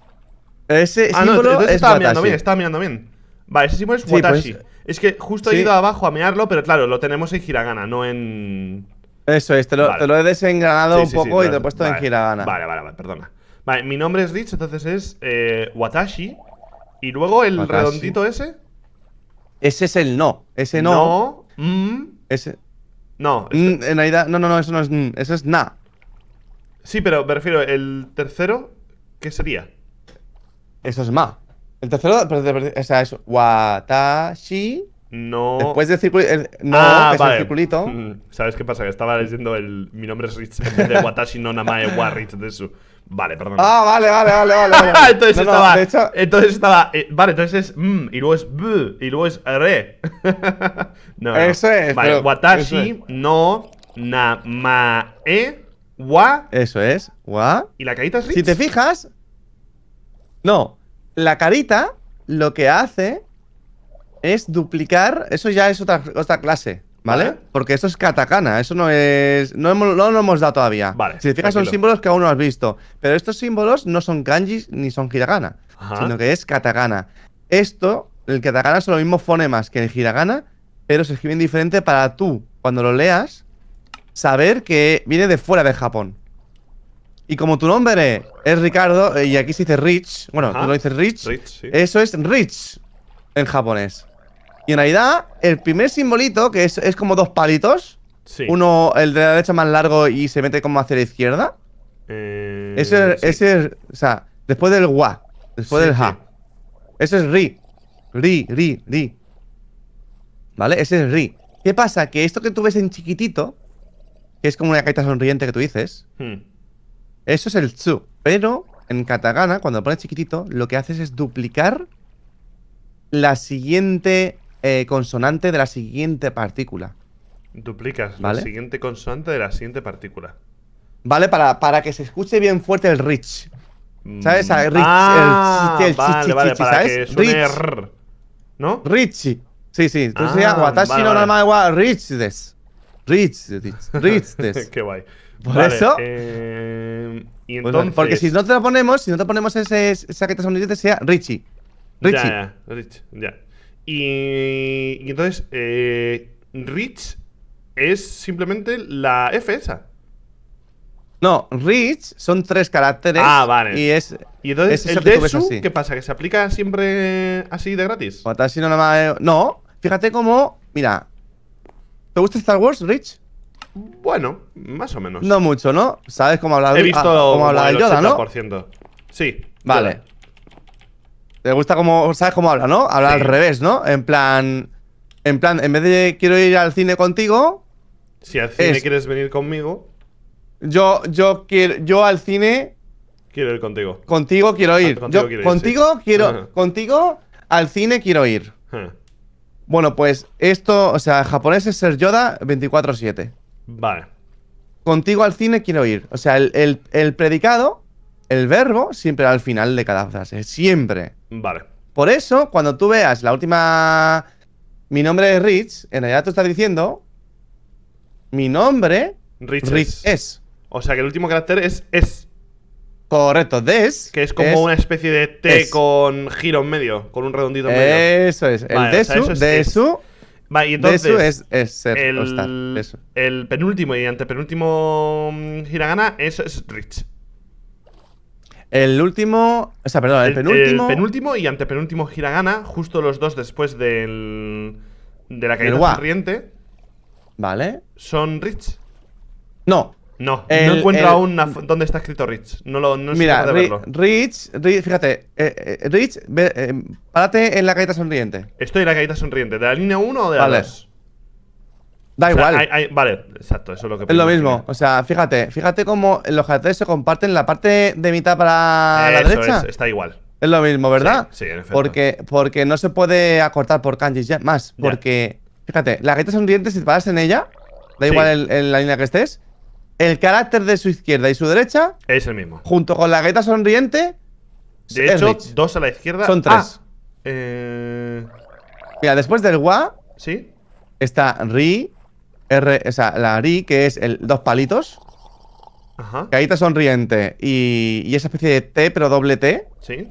Ese ah, símbolo es estaba mirando bien, estaba mirando bien. Vale, ese símbolo es pues, Watashi. es que justo he ido abajo a mirarlo, pero claro, lo tenemos en Hiragana, no en. Eso es, te lo, he desengranado un poco y te lo he puesto en Hiragana. Vale, vale, vale, perdona. Vale, mi nombre es Rich, entonces es eh, Watashi. Y luego el redondito ese. Ese es el no. Ese no. No. Mm. Ese. No. Mm, este. en realidad, no, no, no, eso no es. Mm, eso es na. Sí, pero me refiero, el tercero, ¿qué sería? Eso es ma. El tercero, o sea, es watashi. No. Después del circulito. no, ah, es el circulito. *laughs* ¿Sabes qué pasa? Que estaba leyendo el. Mi nombre es Rich de Watashi no Namae wa Rich de su. Vale, perdón. Ah, vale, vale, vale, vale. *laughs* entonces, estaba, entonces eh, estaba. vale, entonces es M, mm, y luego es b y luego es re. *laughs* no, Eso es. Vale, Watashi no Namae eso es. Gua. ¿Y la carita es Si te fijas. No. La carita lo que hace es duplicar. Eso ya es otra, otra clase. ¿Vale? Porque esto es katakana, eso no es. No, lo hemos dado todavía. si te fijas, son símbolos que aún no has visto. Pero estos símbolos no son kanjis ni son hiragana, sino que es katakana. Esto, el katakana son los mismos fonemas que el hiragana, pero se escriben diferente para tú, cuando lo leas, saber que viene de fuera de Japón. Y como tu nombre es Ricardo, eh, y aquí se dice Rich, bueno, tú lo dices Rich, eso es Rich en japonés. Y en realidad, el primer simbolito, que es, como dos palitos, uno, el de la derecha más largo y se mete como hacia la izquierda, eh, ese, o sea, después del wa, después del ha, eso es ri, ri, ri, ri. ¿Vale? Ese es ri. ¿Qué pasa? Que esto que tú ves en chiquitito, que es como una caita sonriente que tú dices. Hmm. Eso es el tzu. Pero en katagana, cuando lo pones chiquitito, lo que haces es duplicar la siguiente eh, consonante de la siguiente partícula. Duplicas la siguiente consonante de la siguiente partícula. Vale, para, para que se escuche bien fuerte el rich. Mm. ¿Sabes? rich, el, ¿No? Sí, sí. Ah, Rich, Rich, Rich, Qué guay. Por eso. Eh, pues porque si no te lo ponemos, si no te ponemos ese, esa que estadounidense, sea Richie. Richie. Ya, Rich, ya. Y, entonces, eh, Rich es simplemente la F esa. No, Rich son tres caracteres. Ah, vale. Y es. Y entonces, el ¿qué pasa? ¿Que se aplica siempre así de gratis? Eh, no, fíjate cómo. Mira, ¿Te gusta Star Wars, Rich? Bueno, más o menos. No mucho, ¿no? ¿Sabes cómo habla He visto ah, cómo habla el Yoda, ¿no? Sí. Vale. ¿Te gusta cómo sabes cómo habla, no? Habla al revés, ¿no? En plan en plan en vez de quiero ir al cine contigo, si al cine quieres venir conmigo, yo yo quiero yo al cine quiero ir contigo. Contigo quiero ah, ir. contigo quiero ah. contigo al cine quiero ir. Bueno, pues esto, o sea, japonés es ser Yoda 24-7. Vale. Contigo al cine quiero ir. O sea, el, el, predicado, el verbo, siempre al final de cada frase. Siempre. Vale. Por eso, cuando tú veas la última. Mi nombre es Rich, en realidad tú estás diciendo. Mi nombre. Rich, Rich es. es. O sea que el último carácter es es. Correcto, des. Que es como una especie de T con giro en medio, con un redondito medio. Eso es, el desu, desu. y entonces. es, el, el penúltimo y antepenúltimo mm, hiragana es, rich. El último. O sea, perdón, el, penúltimo. El penúltimo y antepenúltimo hiragana, justo los dos después del. de la caída corriente… Vale. Son rich. No, no, no encuentro aún dónde está escrito Rich. No lo no Mira, de Rich, eh, eh, Rich, fíjate, Rich, eh, párate en la galleta sonriente. Estoy en la galleta sonriente, ¿de la línea 1 o de la 2? Da igual. vale, exacto, eso es lo que Es lo mismo, o sea, fíjate, fíjate cómo los caracteres se comparten la parte de mitad para la derecha. está igual. Es lo mismo, ¿verdad? Sí, en efecto. Porque, porque no se puede acortar por kanjis ya más. Porque, fíjate, la galleta sonriente, si te paras en ella, da igual en la línea que estés, el carácter de su izquierda y su derecha es el mismo. Junto con la gaita sonriente. De hecho, dos a la izquierda. Son tres. Ah, eh, Mira, después del Wa. Sí. Está Ri. R, o sea, la Ri, que es el dos palitos. Ajá. Gaita sonriente y, y esa especie de T, pero doble T. Sí.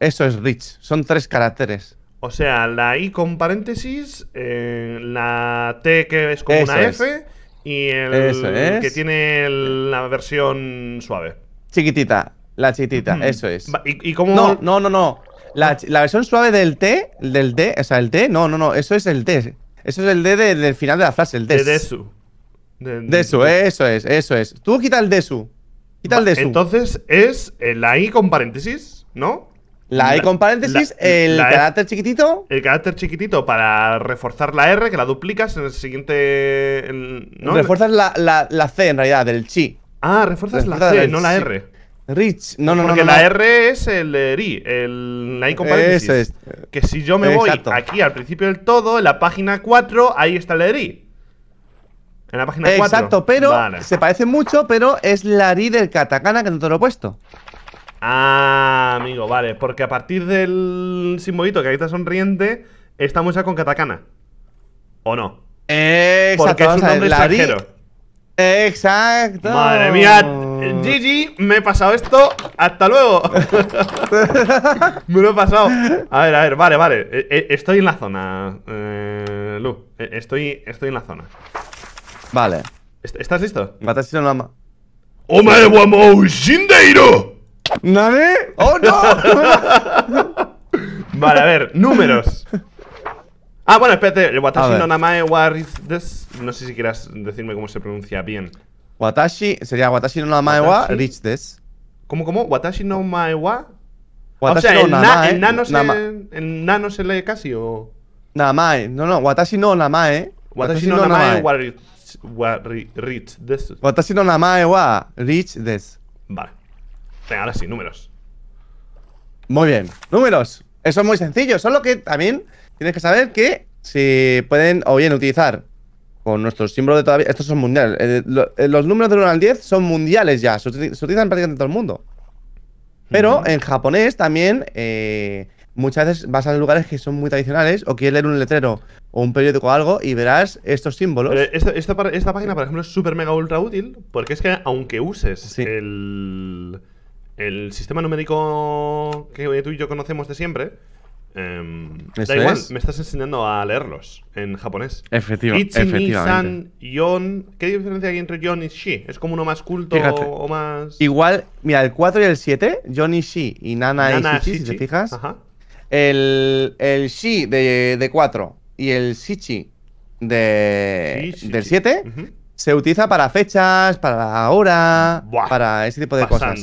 Eso es Rich. Son tres caracteres. O sea, la I con paréntesis, eh, la T que es como una F y el que tiene la versión suave. Chiquitita, la chiquitita, eso es. ¿Y, cómo... No, no, no, no. La, versión suave del T, del D, o sea, el T, no, no, no, eso es el T. Eso es el D del final de la frase, el D. De su, De, eso es, eso es. Tú quita el su Quita el Desu. Entonces es eh, la I con paréntesis, ¿no? La E con paréntesis, e, el e. carácter chiquitito. El carácter chiquitito para reforzar la R, que la duplicas en el siguiente. ¿no? Refuerzas la, la, la, C en realidad, del chi. Ah, refuerzas, la C, no la R. Rich, no, no, no, Porque la R es el eh, RI, el la e con paréntesis. es. Que si yo me voy aquí al principio del todo, en la página 4, ahí está el RI. En la página 4. Exacto, pero se parece mucho, pero es la RI del katakana que no te lo he puesto. Ah, amigo, vale. Porque a partir del simbolito que ahí está sonriente, está ya con katakana. ¿O no? Exacto. Porque es un nombre Exacto. Madre mía, Gigi, me he pasado esto. Hasta luego. *laughs* me lo he pasado. A ver, a ver, vale, vale. E, e, estoy en la zona, eh, Lu. E, estoy, en la zona. Vale. ¿Estás listo? Mataste Oh me ¡Omae wa mou shindeiro! ¿Nadie? ¡Oh, no! *laughs* vale, a ver, números. Ah, bueno, espérate. El Watashi no namae wa this. No sé si quieras decirme cómo se pronuncia bien. Watashi sería Watashi no namae wa rich this ¿Cómo, cómo? Watashi no mae wa. Ah, o sea, no nano se, lee casi o. Namae. No, no. Watashi no namae. Watashi, no, namae, wa rich, wa rich Watashi no namae wa rich des. Vale. Venga, ahora sí, números. Muy bien, números. Eso es muy sencillo, solo que también tienes que saber que si pueden o bien utilizar con nuestros símbolos de todavía. Estos son mundiales. Eh, eh, los números del 1 al 10 son mundiales ya. Se, utilizan, prácticamente en todo el mundo. Pero en japonés también eh, muchas veces vas a lugares que son muy tradicionales o quieres leer un letrero o un periódico o algo y verás estos símbolos. esta página, por ejemplo, es súper mega ultra útil porque es que aunque uses el el sistema numérico que tú y yo conocemos de siempre. Em, da igual, me estás enseñando a leerlos en japonés. Efectivo. efectivamente. San, yon. ¿Qué diferencia hay entre yon y shi? ¿Es como uno más culto o más.? Igual, mira, el 4 y el 7, yon y shi y nana, y si te fijas. El, shi de, 4 y el shichi de, del 7 se utiliza para fechas, para hora, para ese tipo de cosas.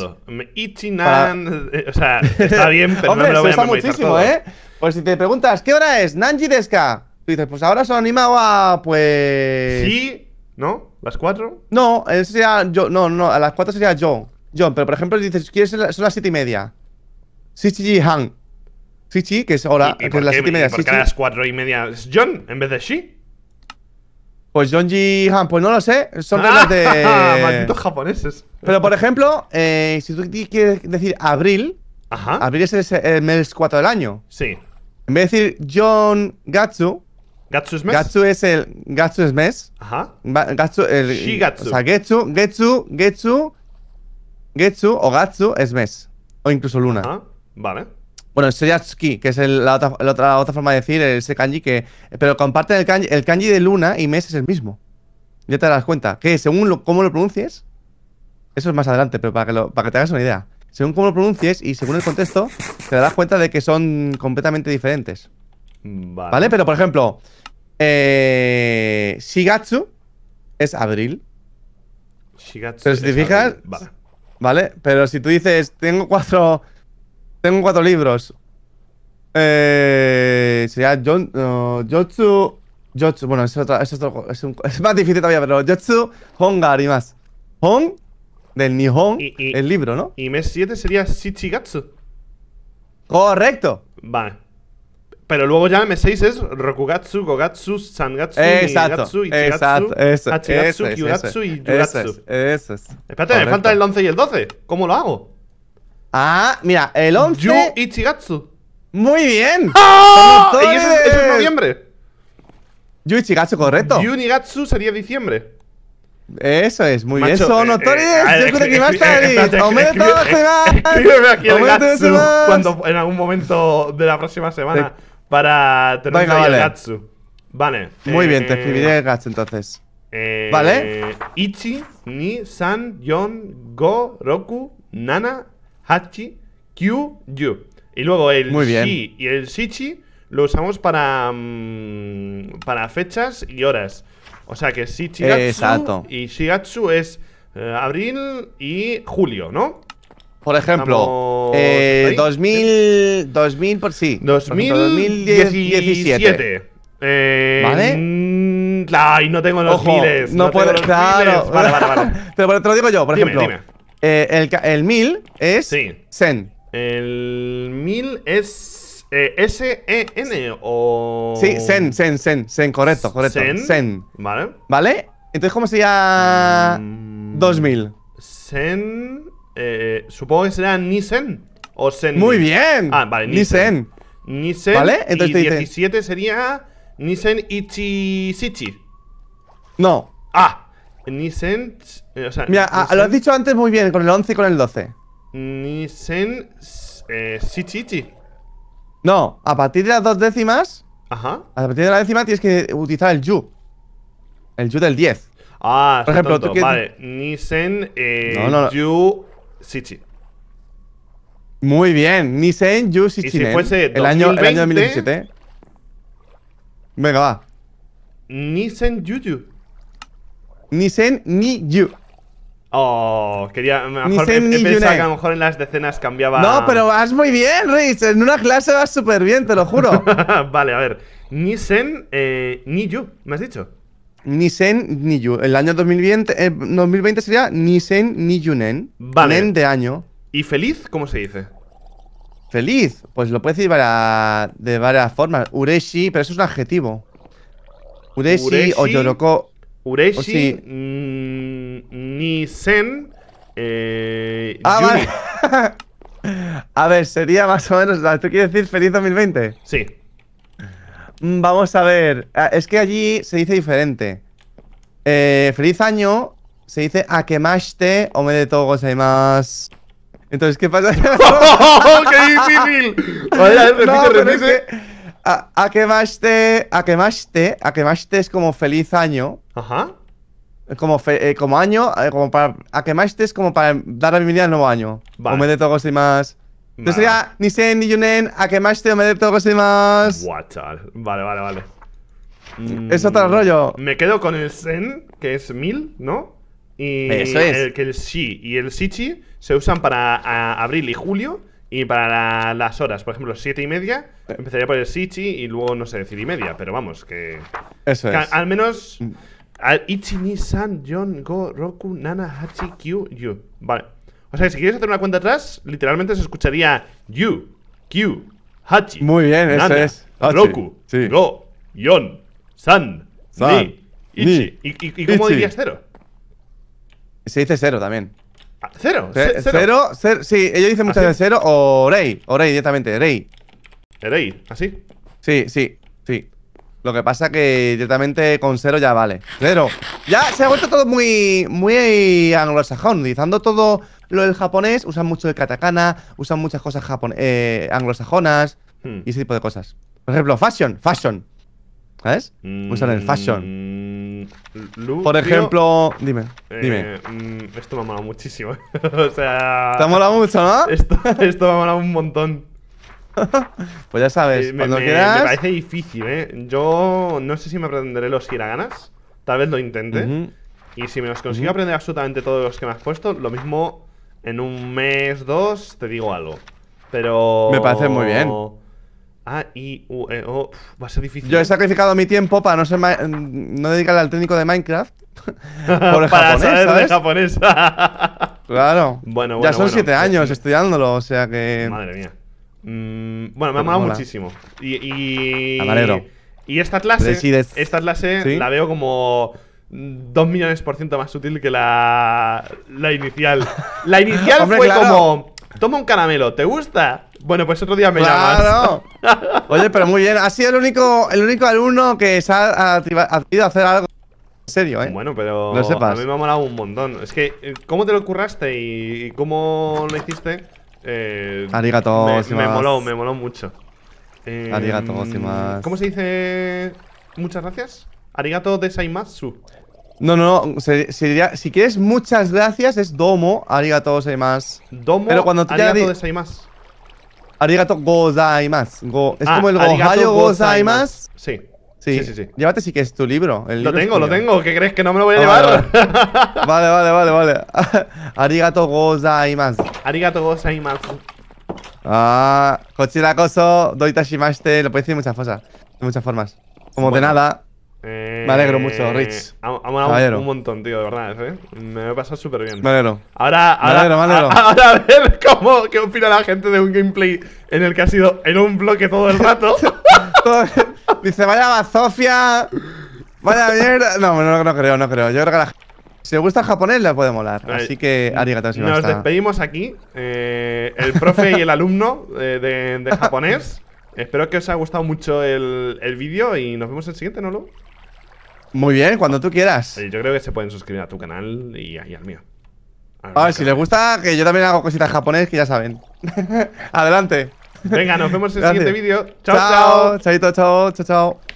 Eh, o sea, está bien, pero no me lo voy a muchísimo, ¿eh? Pues si te preguntas, ¿qué hora es? Nanji Deska. Tú dices, pues ahora son animado a, pues... Sí, ¿no? ¿Las cuatro? No, eh, eso sería yo, no, no, a las cuatro sería John John, pero por ejemplo, dices, ¿quieres son las siete y media? Shichi Han. Shichi, que es hora, ¿Y, y las siete y media. ¿Por qué a las cuatro y media es John en vez de Shi? Pues Jonji Han, pues no lo sé. Son reglas de. *laughs* Malditos japoneses. Pero por ejemplo, eh, si tú quieres decir abril, Ajá. abril es el, mes 4 del año. Sí. En vez de decir John Gatsu. Gatsu es mes. Gatsu es el. Gatsu es mes. Ajá. Gatsu, el, Shigatsu. O sea, Getsu, Getsu, Getsu, Getsu o Gatsu es mes. O incluso luna. Ajá. Vale. Bueno, Soyatsuki, que es la, otra, otra, forma de decir ese kanji que. Pero comparte el kanji, el kanji de luna y mes es el mismo. Ya te darás cuenta. Que según cómo lo pronuncies. Eso es más adelante, pero para que, te hagas una idea. Según cómo lo pronuncies y según el contexto, te darás cuenta de que son completamente diferentes. Vale. ¿Vale? Pero por ejemplo, eh, Shigatsu es abril. Shigatsu pero si te fijas, ¿vale? Pero si tú dices, tengo cuatro, tengo cuatro libros. Eh, sería Jon, Jotsu. Jotsu, bueno, es, es, otro, es, es, más difícil todavía, pero Jotsu, Hongar y más. Hon, del Nihon, el libro, ¿no? Y mes 7 sería Shichigatsu. Correcto. Vale. Pero luego ya mes 6 es Rokugatsu, Gogatsu, Sangatsu, y Ichigatsu, Hachigatsu, Kyugatsu y Yugatsu. Eso es. Espérate, me faltan el 11 y el 12. ¿Cómo lo hago? Ah, mira, el 11. Yu Ichigatsu. Muy bien. ¡Ah! ¡Oh! eso, es noviembre. Yu Ichigatsu, correcto. Yu Nigatsu sería diciembre. Eso es, muy bien. Son eh, eh, Otoris, yo creo que más tarde. Aumento aquí el Gatsu cuando en algún momento de la próxima semana para terminar el Gatsu. Vale. Muy bien, te eh, escribiré el Gatsu entonces. vale. Ichi, Ni, San, Yon, Go, Roku, Nana, Hachi, Q, Yu. Y luego el Muy bien. Shi y el Shichi lo usamos para, mm, para fechas y horas. O sea que Shichigatsu Exacto. y Shigatsu es eh, abril y julio, ¿no? Por ejemplo, eh, 2000, 2000 por sí. 2017. Eh, ¿Vale? Mm, ay, no tengo los miles. No, puedo, claro. *laughs* Pero, te lo digo yo, por ejemplo. Eh, el, el 1000 es sí. Sen. El 1000 es eh, S-E-N o. Sí, Sen, Sen, Sen, Sen, correcto, correcto. Sen. Vale. ¿Vale? Entonces, ¿cómo sería 2000? Mm, Sen. Eh, supongo que será Nisen o Sen. Muy bien. Ah, vale, Nisen. Nisen. ¿Vale? Entonces y 17 dice... sería Nisen Ichisichi. No. Ah, Nisen. Eh, Mira, a, ah, lo has dicho antes muy bien, con el 11 y con el 12. Nisen eh, No, a partir de las dos décimas. Ajá. A partir de la décima tienes que utilizar el Yu. El Yu del 10. Ah, por Vale, Nisen eh, Yu Sichi. Muy bien, Nisen Yu Sichi. Si el, año, el año 2017. Venga, va. Nisen Yu Yu. Nisen Ni Yu. Oh, quería. Mejor, he, que a lo mejor en las decenas cambiaba. No, pero vas muy bien, Rich. En una clase vas súper bien, te lo juro. *laughs* vale, a ver. Nisen, ni eh, ¿me has dicho? Ni sen ni El año 2020, 2020 eh, sería ni sen ni Vale. de año. ¿Y feliz? ¿Cómo se dice? Feliz. Pues lo puedes decir de varias formas. Ureshi, pero eso es un adjetivo. Ureshi, o yoroko. Ureshi. O mm, Nisen eh, ah, *laughs* A ver, sería más o menos. ¿Tú quieres decir feliz 2020? Sí. Mm, vamos a ver. Ah, es que allí se dice diferente. Eh, feliz año se dice Akemashite o me de todo más. Entonces, ¿qué pasa? *laughs* Oh, ¡Qué difícil! ¿A repite, no, repite. Es que, a, quemaste es como feliz año. Ajá como, eh, como año, eh, como para a que más como para dar la bienvenida al nuevo año. O me de todo y más. Entonces sería ni sen ni yunen, a que más te me de todo más. Vale, vale, vale. Mm, es otro rollo. Me quedo con el sen, que es mil, ¿no? Y El, que el si y el sichi se usan para abril y julio y para las horas. Por ejemplo, siete y media eh. empezaría por el sichi y luego, no sé, decir y media. Pero vamos, que. Eso es. al menos. Mm. Ichi ni san yon go roku nana hachi q yu. Vale. O sea, si quieres hacer una cuenta atrás, literalmente se escucharía yu, q hachi. Muy bien, eso es. Roku, go, yon, san, ni, ichi. ¿Y, cómo dirías cero? Se dice cero también. Ah, ¿Cero? cero. Cero, sí, ellos dicen muchas ah, veces cero o rei, o directamente, rey. ¿Rei? ¿Así? Sí, sí, sí. Lo que pasa que directamente con cero ya vale. Cero. Ya se ha vuelto todo muy, muy anglosajón, utilizando todo lo del japonés. Usan mucho el katakana, usan muchas cosas japon eh, anglosajonas hmm. y ese tipo de cosas. Por ejemplo, fashion, fashion. ¿Sabes? Mm, usan el fashion. Mm, Por ejemplo, dime, eh, dime. Mm, esto me ha molado muchísimo. *laughs* o sea. Te ha molado mucho, ¿no? Esto, *laughs* esto me ha molado un montón. *laughs* pues ya sabes, eh, cuando me, quieras... me, parece difícil, ¿eh? Yo no sé si me aprenderé los hiraganas. Tal vez lo intente. Y si me los consigo aprender absolutamente todos los que me has puesto, lo mismo en un mes, dos, te digo algo. Pero. Me parece muy bien. A, I, e, va a ser difícil. Yo he ¿eh? sacrificado mi tiempo para no ser no dedicarle al técnico de Minecraft. *laughs* por el japonés, ¿sabes? *laughs* claro. Bueno, ya son siete pues años estudiándolo, o sea que. Madre mía. Mm, bueno, me ha molado muchísimo. Y. y esta clase. Esta clase la veo como. 2 millones por ciento más útil que la, la inicial. La inicial *laughs* fue como: Toma un caramelo, ¿te gusta? Bueno, pues otro día me claro. llamas. *laughs* Oye, pero muy bien. Ha sido el único, el único alumno que se ha atrevido a hacer algo serio, ¿eh? Bueno, pero a mí me ha molado un montón. Es que, eh, ¿cómo te lo curraste y cómo lo hiciste? Eh, Arigato, me, me moló, me moló mucho. Eh, Arigato, ¿Cómo se dice muchas gracias? Arigato desaimasu No, no, no. si quieres muchas gracias es domo, arigato gozaimasu. Domo, Pero cuando arigato desaimasu. Arigato gozaimasu. Go, es ah, como el arigato gozaimasu. Sí. Sí, sí, sí. Llévate si que es tu libro. El lo tengo, lo tengo. ¿Qué crees que no me lo voy a ah, llevar? *laughs* Vale, vale, vale, vale. más. *laughs* Arigato gozaimasu. y más. Ah, Doita doitashimashite. Lo puedes decir de muchas cosas. De muchas formas. Como de nada. Eh, me alegro mucho, Rich. Me ha un montón, tío, de verdad, ¿eh? Me lo he pasado súper bien. Me alegro. Ahora, ahora, A, ahora ver *laughs* cómo, qué opina la gente de un gameplay en el que ha sido en un bloque todo el rato. Dice, vaya bazofia. Vaya mierda. No, no, no creo, no creo. Yo creo que la Si le gusta el japonés, le puede molar. Eh, Así que, arigatou si Nos despedimos aquí. Eh, el profe y el alumno eh, de, japonés. Espero que os haya gustado mucho el, vídeo y nos vemos en el siguiente, ¿no, lo. Muy bien, cuando tú quieras. Yo creo que se pueden suscribir a tu canal y, al mío. a ver si les gusta, que yo también hago cositas japonés que ya saben. *laughs* Adelante. Venga, nos vemos en el siguiente vídeo. Chao, chao. Chao, chao, chao, chao.